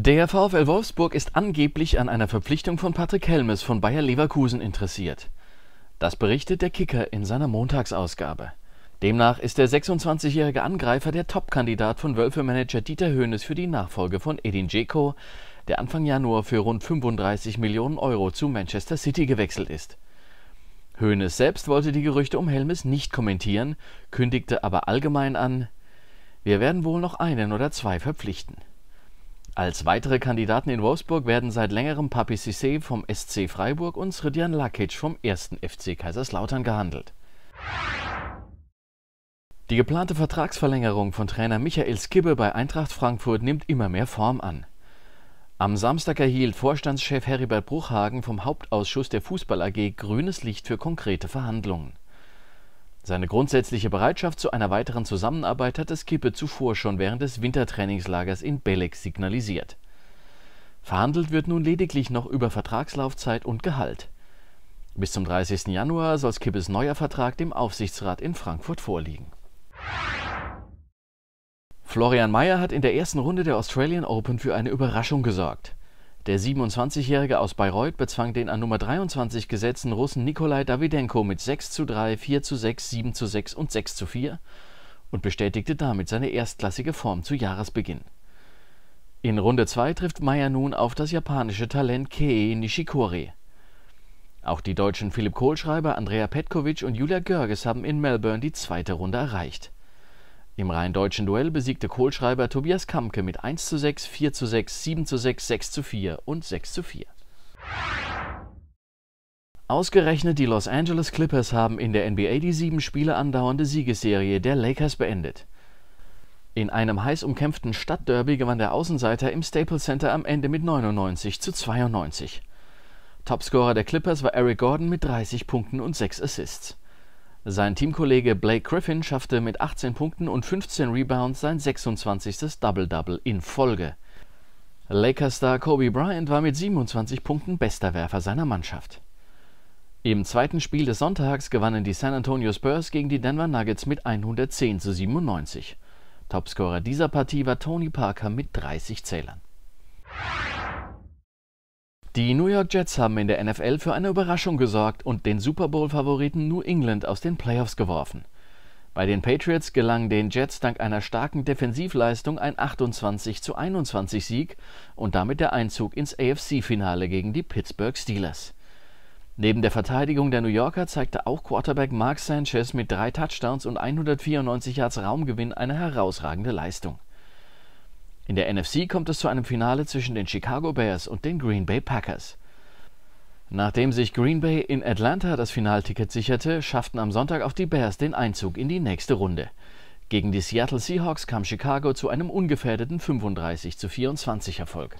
Der VfL Wolfsburg ist angeblich an einer Verpflichtung von Patrick Helmes von Bayer Leverkusen interessiert. Das berichtet der Kicker in seiner Montagsausgabe. Demnach ist der 26-jährige Angreifer der Topkandidat von Wölfe-Manager Dieter Höhnes für die Nachfolge von Edin Dzeko, der Anfang Januar für rund 35 Millionen Euro zu Manchester City gewechselt ist. Höhnes selbst wollte die Gerüchte um Helmes nicht kommentieren, kündigte aber allgemein an, wir werden wohl noch einen oder zwei verpflichten. Als weitere Kandidaten in Wolfsburg werden seit längerem Papi Cissé vom SC Freiburg und Sridjan Lakic vom 1. FC Kaiserslautern gehandelt. Die geplante Vertragsverlängerung von Trainer Michael Skibbe bei Eintracht Frankfurt nimmt immer mehr Form an. Am Samstag erhielt Vorstandschef Heribert Bruchhagen vom Hauptausschuss der Fußball AG grünes Licht für konkrete Verhandlungen. Seine grundsätzliche Bereitschaft zu einer weiteren Zusammenarbeit hat es Kippe zuvor schon während des Wintertrainingslagers in Belek signalisiert. Verhandelt wird nun lediglich noch über Vertragslaufzeit und Gehalt. Bis zum 30. Januar soll Skippes neuer Vertrag dem Aufsichtsrat in Frankfurt vorliegen. Florian Mayer hat in der ersten Runde der Australian Open für eine Überraschung gesorgt. Der 27-Jährige aus Bayreuth bezwang den an Nummer 23 gesetzten Russen Nikolai Davidenko mit 6 zu 3, 4 zu 6, 7 zu 6 und 6 zu 4 und bestätigte damit seine erstklassige Form zu Jahresbeginn. In Runde 2 trifft Meyer nun auf das japanische Talent Kei Nishikori. Auch die deutschen Philipp Kohlschreiber, Andrea Petkovic und Julia Görges haben in Melbourne die zweite Runde erreicht. Im rein deutschen Duell besiegte Kohlschreiber Tobias Kamke mit 1 zu 6, 4 zu 6, 7 zu 6, 6 zu 4 und 6 zu 4. Ausgerechnet die Los Angeles Clippers haben in der NBA die sieben Spiele andauernde Siegesserie der Lakers beendet. In einem heiß umkämpften Stadtderby gewann der Außenseiter im Staples Center am Ende mit 99 zu 92. Topscorer der Clippers war Eric Gordon mit 30 Punkten und 6 Assists. Sein Teamkollege Blake Griffin schaffte mit 18 Punkten und 15 Rebounds sein 26. Double-Double in Folge. Lakers-Star Kobe Bryant war mit 27 Punkten bester Werfer seiner Mannschaft. Im zweiten Spiel des Sonntags gewannen die San Antonio Spurs gegen die Denver Nuggets mit 110 zu 97. Topscorer dieser Partie war Tony Parker mit 30 Zählern. Die New York Jets haben in der NFL für eine Überraschung gesorgt und den Super Bowl-Favoriten New England aus den Playoffs geworfen. Bei den Patriots gelang den Jets dank einer starken Defensivleistung ein 28 zu 21 Sieg und damit der Einzug ins AFC-Finale gegen die Pittsburgh Steelers. Neben der Verteidigung der New Yorker zeigte auch Quarterback Mark Sanchez mit drei Touchdowns und 194 Yards Raumgewinn eine herausragende Leistung. In der NFC kommt es zu einem Finale zwischen den Chicago Bears und den Green Bay Packers. Nachdem sich Green Bay in Atlanta das Finalticket sicherte, schafften am Sonntag auch die Bears den Einzug in die nächste Runde. Gegen die Seattle Seahawks kam Chicago zu einem ungefährdeten 35 zu 24 Erfolg.